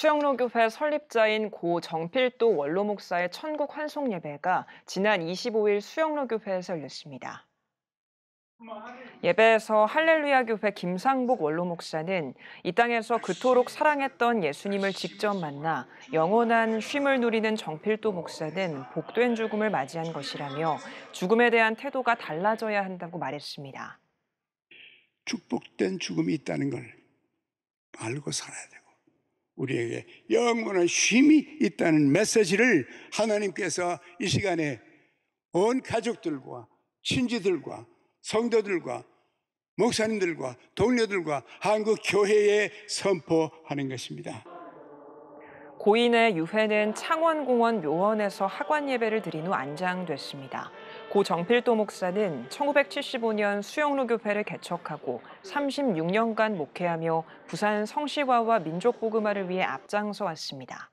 수영로교회 설립자인 고 정필도 원로 목사의 천국 환송 예배가 지난 25일 수영로교회에서 열렸습니다. 예배에서 할렐루야 교회 김상복 원로 목사는 이 땅에서 그토록 사랑했던 예수님을 직접 만나 영원한 쉼을 누리는 정필도 목사는 복된 죽음을 맞이한 것이라며 죽음에 대한 태도가 달라져야 한다고 말했습니다. 축복된 죽음이 있다는 걸 알고 살아야 돼요. 우리에게 영원한 쉼이 있다는 메시지를 하나님께서 이 시간에 온 가족들과 친지들과 성도들과 목사님들과 동료들과 한국 교회에 선포하는 것입니다. 고인의 유해는 창원공원 묘원에서 학관 예배를 드린 후 안장됐습니다. 고 정필도 목사는 1975년 수영로 교회를 개척하고 36년간 목회하며 부산 성시화와 민족 복음화를 위해 앞장서 왔습니다.